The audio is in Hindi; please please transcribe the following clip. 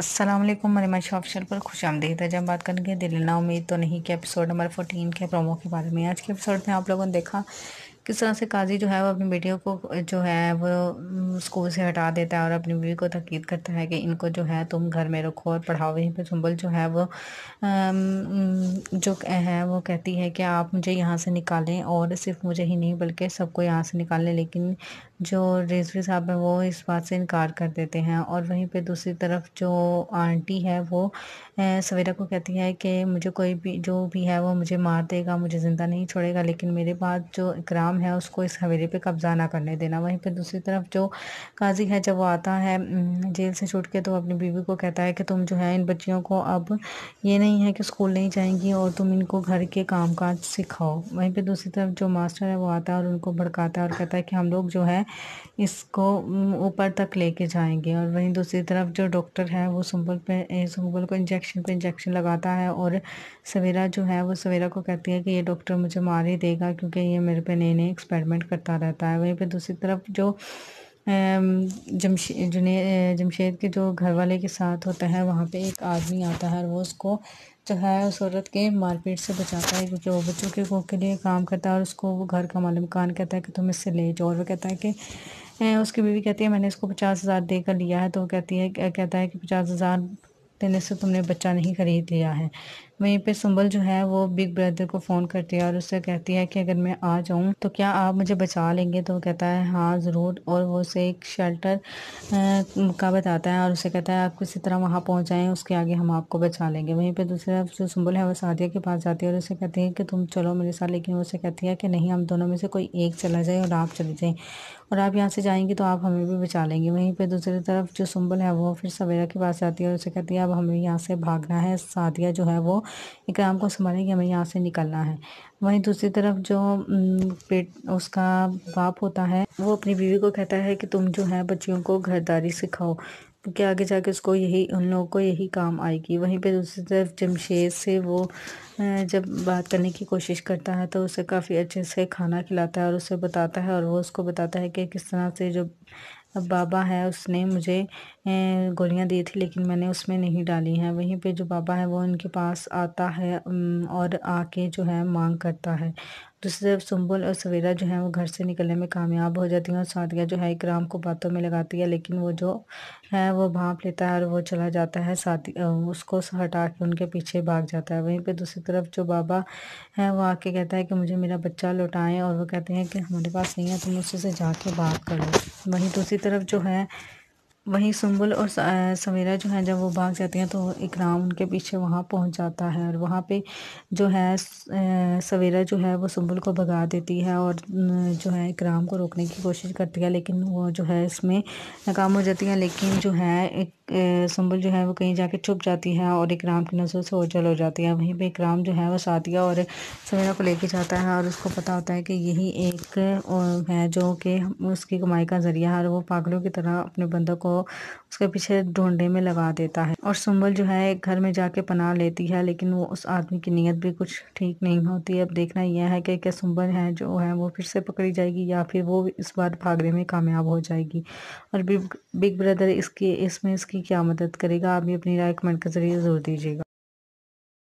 असलम मैं शॉप ऑफिशल पर खुश आमदीद है जब बात करेंगे दिल ना उम्मीद तो नहीं कि एपिसोड नंबर फोर्टीन के प्रोमो के बारे में आज के एपिसोड में आप लोगों ने देखा किस तरह से काजी जो है वो अपनी बेटियों को जो है वो स्कूल से हटा देता है और अपनी बीवी को तकीद करता है कि इनको जो है तुम घर में रखो और पढ़ाओ वहीं पर सुम्बल जो है वो जो है वो कहती है कि आप मुझे यहाँ से निकालें और सिर्फ मुझे ही नहीं बल्कि सबको यहाँ से निकालें लेकिन जो रेजवी साहब हैं वो इस बात से इनकार कर देते हैं और वहीं पे दूसरी तरफ जो आंटी है वो सवेरा को कहती है कि मुझे कोई भी जो भी है वो मुझे मार देगा मुझे ज़िंदा नहीं छोड़ेगा लेकिन मेरे बाद जो इकराम गुलाम है उसको इस हवेली पे कब्जा ना करने देना वहीं पर दूसरी तरफ जो काजी है जब वो आता है जेल से छूट के तो अपनी बीवी को कहता है कि तुम जो है इन बच्चियों को अब ये नहीं है कि स्कूल नहीं जाएंगी और तुम इनको घर के काम काज सिखाओ वहीं पर दूसरी तरफ जो मास्टर है वो आता है और उनको भड़काता है और कहता है कि हम लोग जो है इसको ऊपर तक लेके जाएंगे और वहीं दूसरी तरफ जो डॉक्टर है वो सुम्बल पे सुम्बल को इंजेक्शन पे इंजेक्शन लगाता है और सवेरा जो है वो सवेरा को कहती है कि ये डॉक्टर मुझे मार ही देगा क्योंकि ये मेरे पे नए नए में एक्सपेरिमेंट करता रहता है वहीं पे दूसरी तरफ जो जमशे जुने जमशेद के जो घर वाले के साथ होता है वहाँ पे एक आदमी आता है और वो उसको जो है उस औरत के मारपीट से बचाता है क्योंकि वो बच्चों के को के लिए काम करता है और उसको वो घर का मालूम कान कहता है कि तुम इससे ले जाओ और वो कहता है कि उसकी बीवी कहती है मैंने इसको पचास हज़ार दे कर लिया है तो वो कहती है कहता है कि पचास हज़ार देने से तुमने बच्चा नहीं खरीद लिया है वहीं पे सुंबल जो है वो बिग ब्रदर को फ़ोन करती है और उससे कहती है कि अगर मैं आ जाऊँ तो क्या आप मुझे बचा लेंगे तो कहता है हाँ ज़रूर और वो उसे एक शेल्टर का बताता है और उसे कहता है आप किसी तरह वहाँ पहुँच जाएँ उसके आगे हम आपको बचा लेंगे वहीं पर दूसरी तरफ जो सुंबल है वो सादिया के पास जाती है और उसे कहती है कि तुम चलो मेरे साथ लेकिन उसे कहती है कि नहीं हम दोनों में से कोई एक चला जाए और आप चले जाएँ और आप यहाँ से जाएंगे तो आप हमें भी बचा लेंगे वहीं पर दूसरी तरफ जो सुंबल है वो फिर सवेरा के पास जाती है और उसे कहती है अब हमें यहाँ से भागना है सादिया जो है वो इकराम को संभालें कि हमें यहाँ से निकलना है वहीं दूसरी तरफ जो पेट उसका बाप होता है वो अपनी बीवी को कहता है कि तुम जो है बच्चियों को घरदारी सिखाओ क्योंकि आगे जाके उसको यही उन लोगों को यही काम आएगी वहीं पे दूसरी तरफ जमशेद से वो जब बात करने की कोशिश करता है तो उसे काफ़ी अच्छे से खाना खिलाता है और उसे बताता है और वो उसको बताता है कि किस तरह से जो बाबा है उसने मुझे गोलियां दी थी लेकिन मैंने उसमें नहीं डाली हैं वहीं पे जो बाबा है वो उनके पास आता है और आके जो है मांग करता है दूसरी तरफ सुम्बुल और सवेरा जो है वो घर से निकलने में कामयाब हो जाती हैं और सादिया जो है राम को बातों में लगाती है लेकिन वो जो है वो भाप लेता है और वो चला जाता है सादिया उसको हटा के उनके पीछे भाग जाता है वहीं पे दूसरी तरफ जो बाबा है वो आके कहता है कि मुझे मेरा बच्चा लौटाएं और वो कहते हैं कि हमारे पास नहीं है तुम उससे जाके बात करो वहीं दूसरी तरफ जो है वहीं सुम्बुल और सवेरा जो हैं जब वो भाग जाती हैं तो इकराम उनके पीछे वहाँ पहुँच जाता है और वहाँ पे जो है सवेरा जो है वो सुम्बुल को भगा देती है और जो है इकराम को रोकने की कोशिश करती है लेकिन वो जो है इसमें नाकाम हो जाती है लेकिन जो है एक सुम्बुल जो है वो कहीं जाके छुप जाती है और इकराम की नज़र से ओझल हो जाती है वहीं पर इकराम जो है वो सादिया और सवेरा को लेके जाता है और उसको पता होता है कि यही एक है जो कि उसकी कमाई का ज़रिया है और वो पागलों की तरह अपने बंदों को उसके पीछे ढूंढने में लगा देता है और सुंबल जो है घर में जाके पना लेती है लेकिन वो उस आदमी की नीयत भी कुछ ठीक नहीं होती अब देखना यह है कि क्या सुंबल है जो है वो फिर से पकड़ी जाएगी या फिर वो इस बार भागने में कामयाब हो जाएगी और बिग बिग ब्रदर इसकी इसमें इसकी क्या मदद करेगा आप भी अपनी राय कमेंट के ज़रिए ज़रूर दीजिएगा